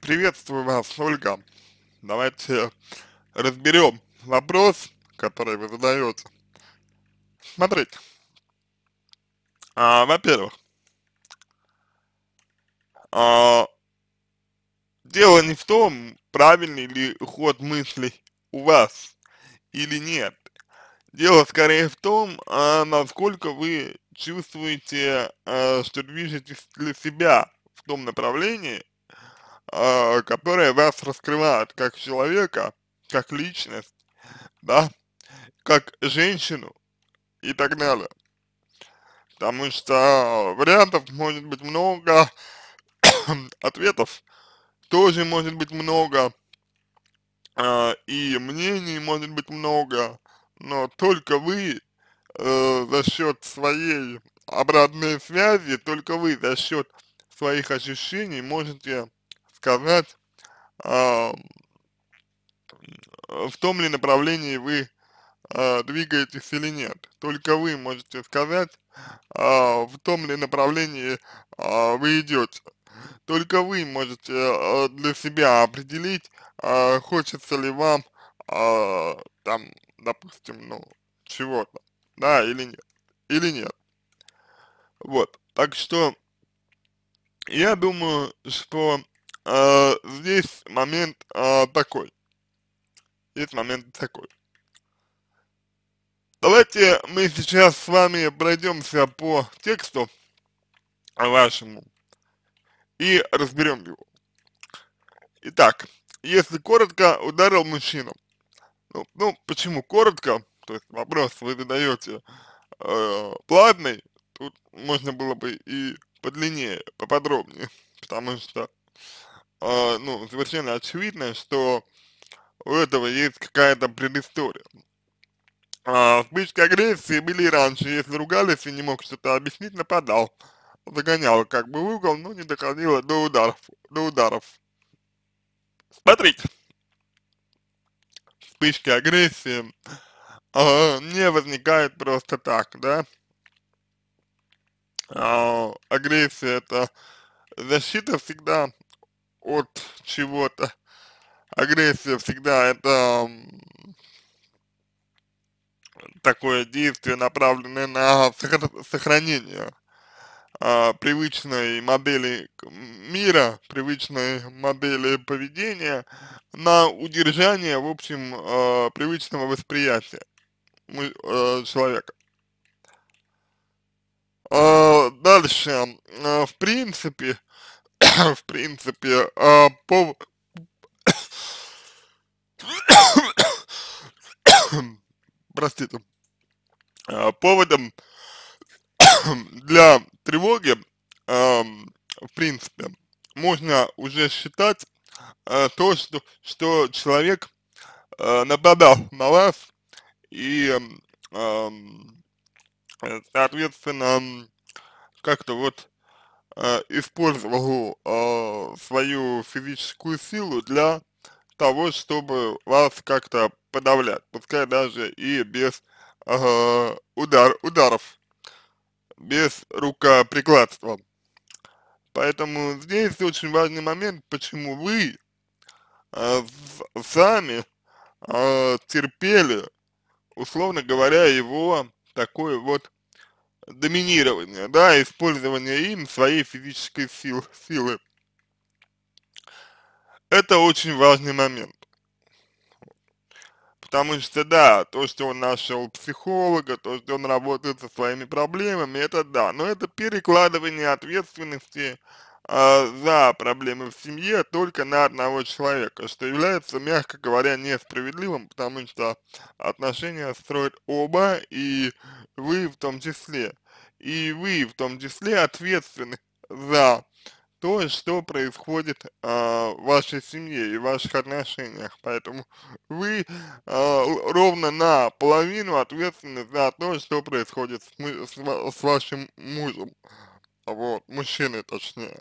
Приветствую вас, Ольга. Давайте разберем вопрос, который вы задаете. Смотрите. А, Во-первых, а, дело не в том, правильный ли ход мыслей у вас или нет. Дело скорее в том, а, насколько вы чувствуете, а, что движетесь для себя в том направлении, а, которые вас раскрывают как человека, как личность, да, как женщину и так далее. Потому что вариантов может быть много, ответов тоже может быть много, а, и мнений может быть много, но только вы э, за счет своей обратной связи, только вы за счет своих ощущений можете сказать, в том ли направлении вы а, двигаетесь или нет. Только вы можете сказать, а, в том ли направлении а, вы идете. Только вы можете для себя определить, хочется ли вам там, допустим, ну, чего-то, да, или нет, или нет. Вот, так что я думаю, что Э, здесь момент э, такой. Здесь момент такой. Давайте мы сейчас с вами пройдемся по тексту вашему и разберем его. Итак, если коротко, ударил мужчину. Ну, ну почему коротко? То есть вопрос вы задаете э, платный, тут можно было бы и подлиннее, поподробнее, потому что э, ну, совершенно очевидно, что у этого есть какая-то предыстория. А, вспышки агрессии были раньше, если ругались и не мог что-то объяснить, нападал, загонял как бы в угол, но не доходило до ударов, до ударов. Смотрите, вспышки агрессии э, не возникают просто так, да. А, агрессия это защита всегда от чего-то. Агрессия всегда это такое действие, направленное на сохранение а, привычной модели мира, привычной модели поведения, на удержание, в общем, а, привычного восприятия а, человека. А, дальше, а, в принципе, в принципе, э, по... Простите. Э, поводом для тревоги, э, в принципе, можно уже считать э, то, что, что человек э, нападал на вас и, э, соответственно, как-то вот Э, использовал э, свою физическую силу для того, чтобы вас как-то подавлять, пускай даже и без э, удар, ударов, без рукоприкладства. Поэтому здесь очень важный момент, почему вы э, сами э, терпели, условно говоря, его такое вот доминирования, да, использования им своей физической сил, силы. Это очень важный момент. Потому что, да, то, что он нашел психолога, то, что он работает со своими проблемами, это да, но это перекладывание ответственности э, а, за проблемы в семье только на одного человека, что является, мягко говоря, несправедливым, потому что отношения строят оба, и вы в том числе. И вы в том числе ответственны за то, что происходит э, в вашей семье и в ваших отношениях. Поэтому вы э, ровно наполовину ответственны за то, что происходит с, с, с вашим мужем. Вот, мужчиной точнее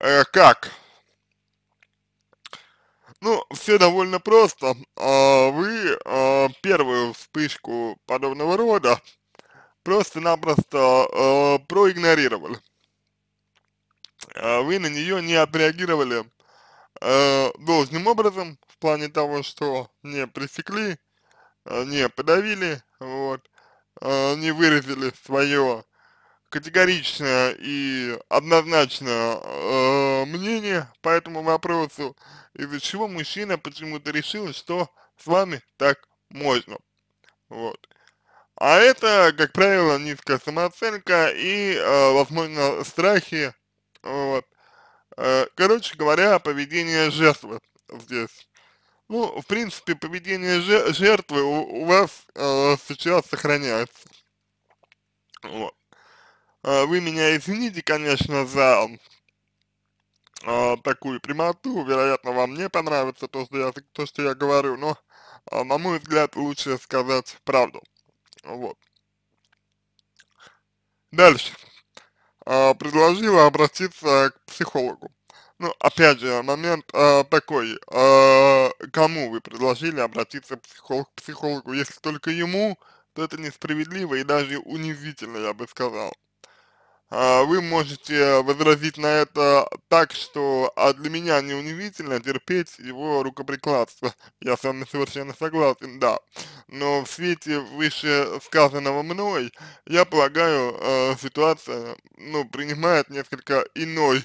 э, как? Ну, все довольно просто. А, вы а, первую вспышку подобного рода просто-напросто э, проигнорировали. Э, вы на нее не отреагировали э, должным образом, в плане того, что не пресекли, не подавили, вот, не выразили свое категоричное и однозначно Э, мнение по этому вопросу, из-за чего мужчина почему-то решил, что с вами так можно. Вот. А это, как правило, низкая самооценка и, э, возможно, страхи, вот. Э, короче говоря, поведение жертвы здесь. Ну, в принципе, поведение жертвы у, у вас э, сейчас сохраняется. Вот. Э, вы меня извините, конечно, за э, такую прямоту, вероятно, вам не понравится то, что я, то, что я говорю, но, э, на мой взгляд, лучше сказать правду. Вот. Дальше. Э, предложила обратиться к психологу. Ну, опять же, момент э, такой, э, кому вы предложили обратиться психолог, к психологу, если только ему, то это несправедливо и даже унизительно, я бы сказал. А, вы можете возразить на это так, что а для меня не терпеть его рукоприкладство. Я с вами совершенно согласен, да. Но в свете выше сказанного мной, я полагаю, э, ситуация, ну, принимает несколько иной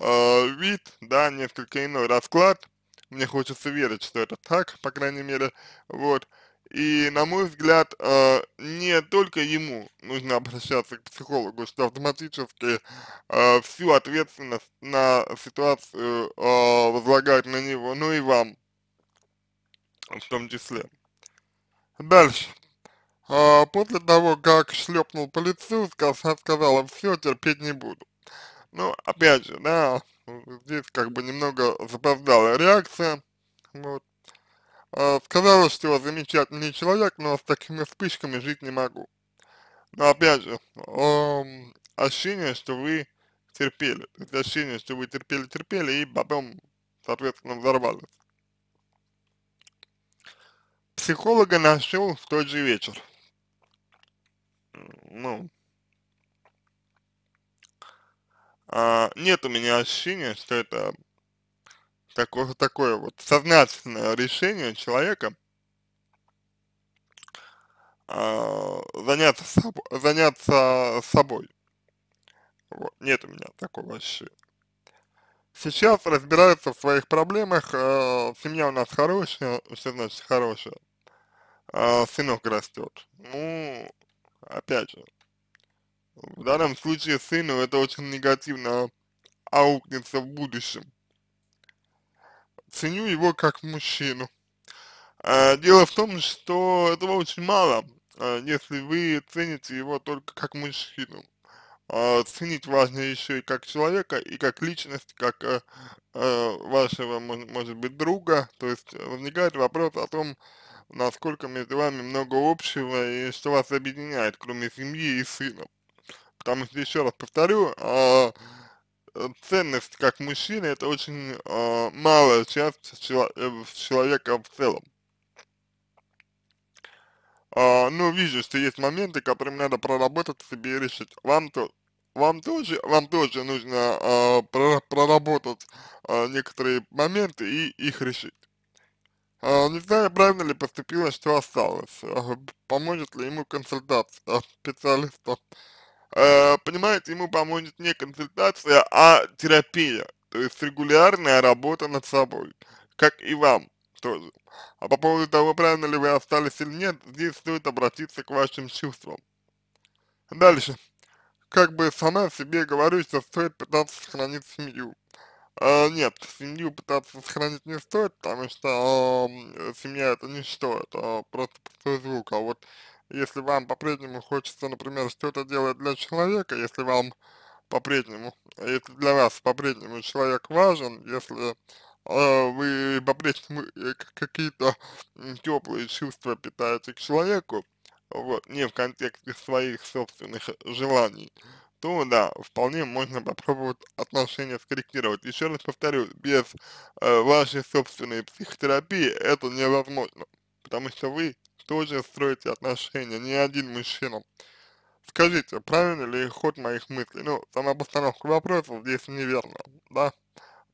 э, вид, да, несколько иной расклад. Мне хочется верить, что это так, по крайней мере, вот. И, на мой взгляд, э, не только ему нужно обращаться к психологу, что автоматически э, всю ответственность на ситуацию э, возлагать на него, но ну и вам в том числе. Дальше. после того, как шлепнул по лицу, сказала, сказала все, терпеть не буду. Ну, опять же, да, здесь как бы немного запоздала реакция, вот, э, сказала, что замечательный человек, но с такими вспышками жить не могу. Но опять же, ощущение, что вы терпели, то есть ощущение, что вы терпели-терпели и потом, соответственно, взорвались. Психолога нашел в тот же вечер. Ну, а, нет у меня ощущения, что это такое, такое вот сознательное решение человека э, заняться, соб заняться собой. Вот, нет у меня такого вообще Сейчас разбираются в своих проблемах, э, семья у нас хорошая, что значит хорошая, э, сынок растет. Ну, опять же, в данном случае сыну это очень негативно аукнется в будущем ценю его как мужчину. А, дело в том, что этого очень мало, а, если вы цените его только как мужчину. А, ценить важно еще и как человека, и как личность, как э, э, вашего, может, быть, друга. То есть возникает вопрос о том, насколько между вами много общего и что вас объединяет, кроме семьи и сына. Потому что, еще раз повторю, ценность как мужчины, это очень э, малая часть э, человека в целом. Э, а, но ну, вижу, что есть моменты, которые надо проработать себе и решить. Вам то вам тоже, вам тоже нужно э, проработать э, некоторые моменты и их решить. Э, не знаю, правильно ли поступило, что осталось. Э, поможет ли ему консультация э, специалистов Э, понимаете, ему поможет не консультация, а терапия, то есть регулярная работа над собой, как и вам тоже. А по поводу того, правильно ли вы остались или нет, здесь стоит обратиться к вашим чувствам. Дальше. Как бы сама себе говорю, что стоит пытаться сохранить семью. Э, нет, семью пытаться сохранить не стоит, потому что э, семья это ничто, это просто пустой звук, а вот если вам по-прежнему хочется, например, что-то делать для человека, если вам по-прежнему, если для вас по-прежнему человек важен, если э, вы по-прежнему э, какие-то теплые чувства питаете к человеку, вот, не в контексте своих собственных желаний, то да, вполне можно попробовать отношения скорректировать. Еще раз повторю, без э, вашей собственной психотерапии это невозможно, потому что вы тоже строите отношения, ни один мужчина. Скажите, правильно ли ход моих мыслей? Ну, сама постановка вопросов, здесь неверна, да?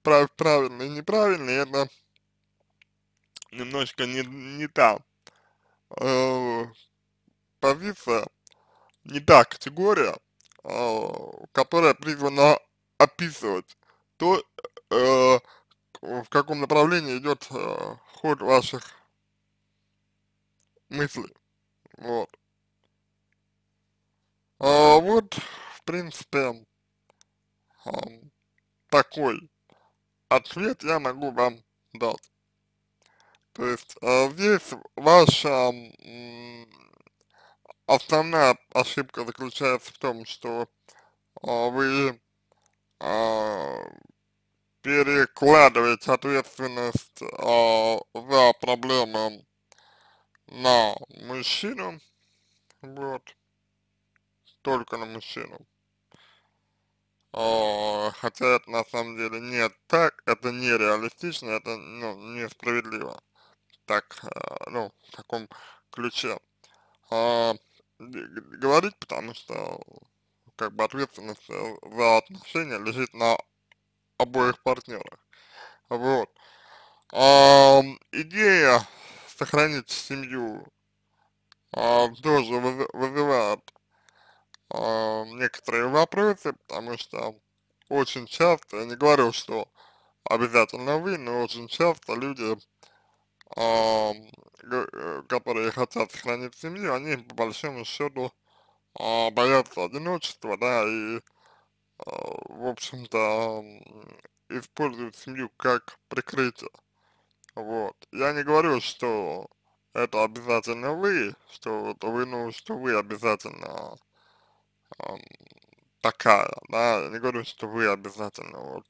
Прав, правильно и неправильно, это немножко не, не та э, позиция, не та категория, э, которая призвана описывать то, э, в каком направлении идет э, ход ваших мысли. Вот. А вот, в принципе, такой ответ я могу вам дать. То есть э, здесь ваша э, основная ошибка заключается в том, что э, вы э, перекладываете ответственность э, за проблемы на мужчину, вот, только на мужчину. О, а, хотя это на самом деле не так, это нереалистично, это ну, несправедливо. Так, э, ну, в таком ключе. А, говорить, потому что как бы ответственность э, за отношения лежит на обоих партнерах. Вот. А, идея сохранить семью, а, тоже вызывает а, некоторые вопросы, потому что очень часто, я не говорю, что обязательно вы, но очень часто люди, а, э, которые хотят сохранить семью, они по большому счету а, боятся одиночества, да, и, а, в общем-то, используют семью как прикрытие. Вот. Я не говорю, что это обязательно вы, что вот вы, ну, что вы обязательно эм, такая, да, я не говорю, что вы обязательно вот,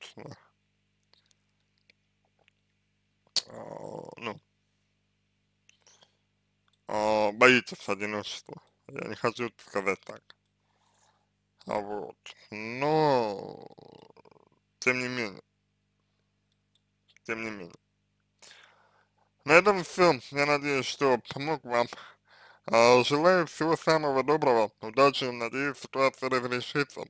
э, ну, э, боитесь одиночества, я не хочу сказать так, а вот, но, тем не менее, тем не менее. На этом все. Я надеюсь, что помог вам. А, желаю всего самого доброго, удачи, надеюсь, ситуация разрешится.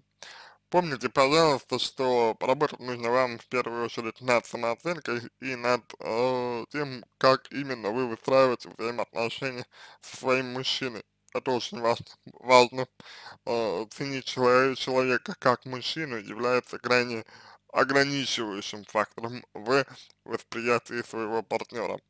Помните, пожалуйста, что работать нужно вам в первую очередь над самооценкой и над э, тем, как именно вы выстраиваете взаимоотношения со своим мужчиной. Это очень важно. важно. Э, ценить человека, человека как мужчину является крайне ограничивающим фактором в восприятии своего партнера.